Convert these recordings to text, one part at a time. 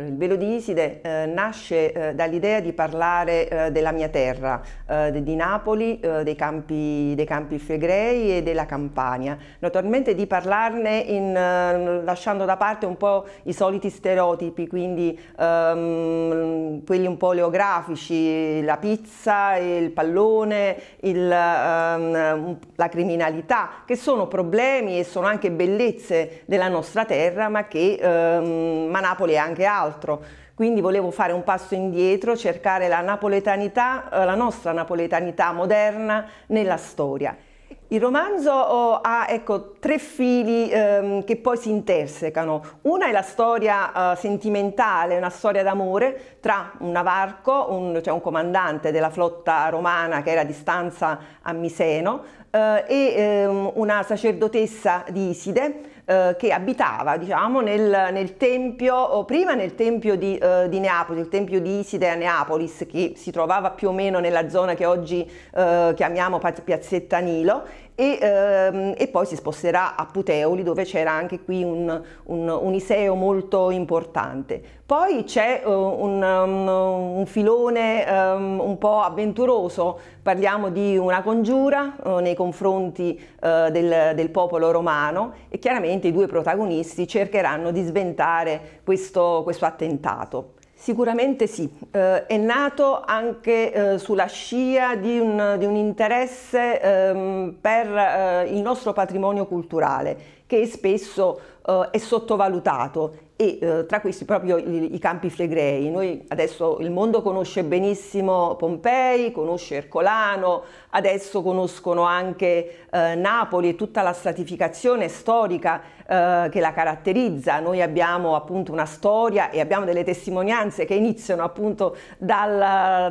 Il velo di Iside eh, nasce eh, dall'idea di parlare eh, della mia terra, eh, di Napoli, eh, dei campi, dei, campi, Flegrei e della Campania. Naturalmente di parlarne in, eh, lasciando da parte un po' i soliti stereotipi, quindi ehm, quelli un po' oleografici, la pizza, il pallone, il, ehm, la criminalità, che sono problemi e sono anche bellezze della nostra terra, ma, che, ehm, ma Napoli è anche altro altro. Quindi volevo fare un passo indietro, cercare la napoletanità, eh, la nostra napoletanità moderna nella storia. Il romanzo oh, ha ecco, tre fili ehm, che poi si intersecano. Una è la storia eh, sentimentale, una storia d'amore tra un navarco, un, cioè un comandante della flotta romana che era a distanza a Miseno, eh, e ehm, una sacerdotessa di Iside, eh, che abitava diciamo, nel, nel tempio, prima nel tempio di, eh, di, Neapoli, il tempio di Iside a Neapolis che si trovava più o meno nella zona che oggi eh, chiamiamo Piazzetta Nilo e, ehm, e poi si sposterà a Puteoli dove c'era anche qui un, un, un iseo molto importante. Poi c'è uh, un, um, un, filone um, un po' avventuroso, parliamo di una congiura uh, nei confronti uh, del, del, popolo romano e chiaramente i due protagonisti cercheranno di sventare questo, questo attentato. Sicuramente sì, eh, è nato anche eh, sulla scia di un, di un interesse ehm, per eh, il nostro patrimonio culturale che spesso eh, è sottovalutato e eh, tra questi proprio i, i, campi flegrei. Noi adesso il mondo conosce benissimo Pompei, conosce Ercolano, adesso conoscono anche eh, Napoli e tutta la stratificazione storica eh, che la caratterizza. Noi abbiamo appunto una storia e abbiamo delle testimonianze che iniziano appunto dal,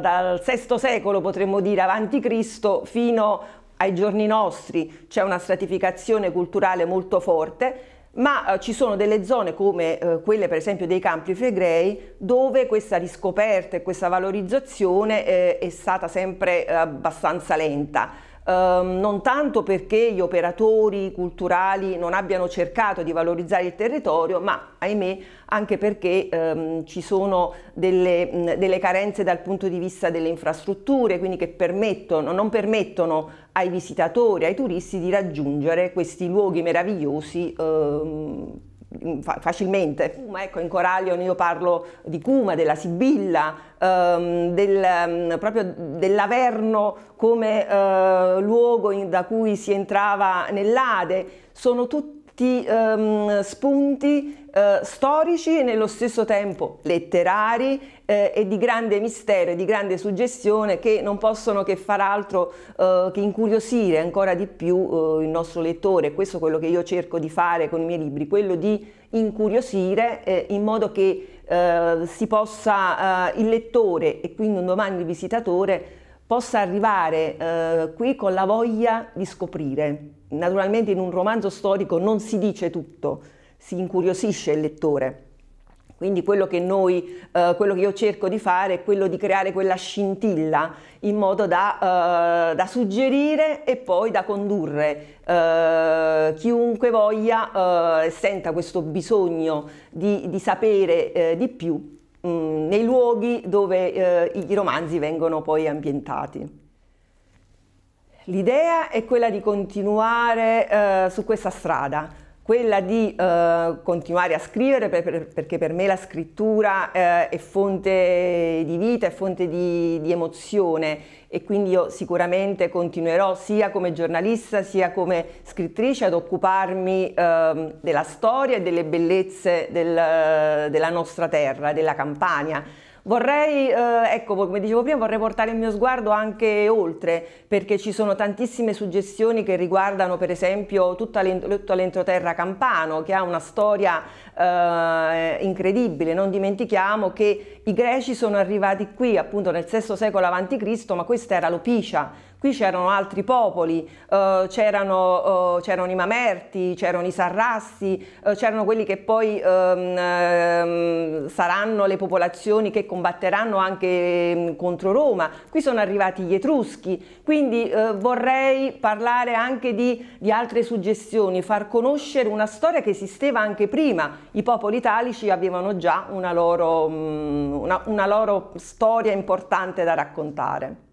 dal VI secolo, potremmo dire, avanti Cristo, fino ai giorni nostri. C'è una stratificazione culturale molto forte ma eh, ci sono delle zone come eh, quelle per esempio dei Campi Flegrei dove questa riscoperta e questa valorizzazione eh, è stata sempre eh, abbastanza lenta ehm, non tanto perché gli operatori culturali non abbiano cercato di valorizzare il territorio, ma ahimè anche perché ehm, ci sono delle, mh, delle, carenze dal punto di vista delle infrastrutture, quindi che permettono, non permettono ai visitatori, ai turisti di raggiungere questi luoghi meravigliosi ehm, Mm, fa- facilmente. Kuma, ecco, in Corallion io parlo di Cuma, della Sibilla, ehm, del, mm, proprio dell'Averno come eh, luogo in, da cui si entrava nell'Ade. Sono tutti di ehm, spunti eh, storici e nello stesso tempo letterari eh, e di grande mistero e di grande suggestione che non possono che far altro eh, che incuriosire ancora di più eh, il nostro lettore. Questo è quello che io cerco di fare con i miei libri, quello di incuriosire eh, in modo che eh, si possa il lettore e quindi un domani il visitatore possa arrivare eh, qui con la voglia di scoprire. Naturalmente in un romanzo storico non si dice tutto, si incuriosisce il lettore. Quindi quello che, noi, eh, quello che io cerco di fare è quello di creare quella scintilla in modo da, eh, da suggerire e poi da condurre eh, chiunque voglia eh, e senta questo bisogno di, di sapere eh, di più Mm, nei luoghi dove eh, i romanzi vengono poi ambientati. L'idea è quella di continuare eh, su questa strada, quella di eh, continuare a scrivere per, per, perché per me la scrittura eh, è fonte di vita, è fonte di, di, emozione e quindi io sicuramente continuerò sia come giornalista sia come scrittrice ad occuparmi eh, della storia e delle bellezze del, della nostra terra, della Campania. Vorrei, eh, ecco, come dicevo prima, vorrei portare il mio sguardo anche oltre, perché ci sono tantissime suggestioni che riguardano, per esempio, tutta l'entroterra campano, che ha una storia eh, incredibile. Non dimentichiamo che i greci sono arrivati qui, appunto, nel VI secolo a.C., ma questa era l'Opicia, qui c'erano altri popoli, eh, c'erano, eh, i Mamerti, c'erano i Sarrassi, eh, c'erano quelli che poi ehm, ehm saranno le popolazioni che combatteranno anche mm, contro Roma, qui sono arrivati gli Etruschi, quindi eh, vorrei parlare anche di, di altre suggestioni, far conoscere una storia che esisteva anche prima, i popoli italici avevano già una loro, mm, una, una loro storia importante da raccontare.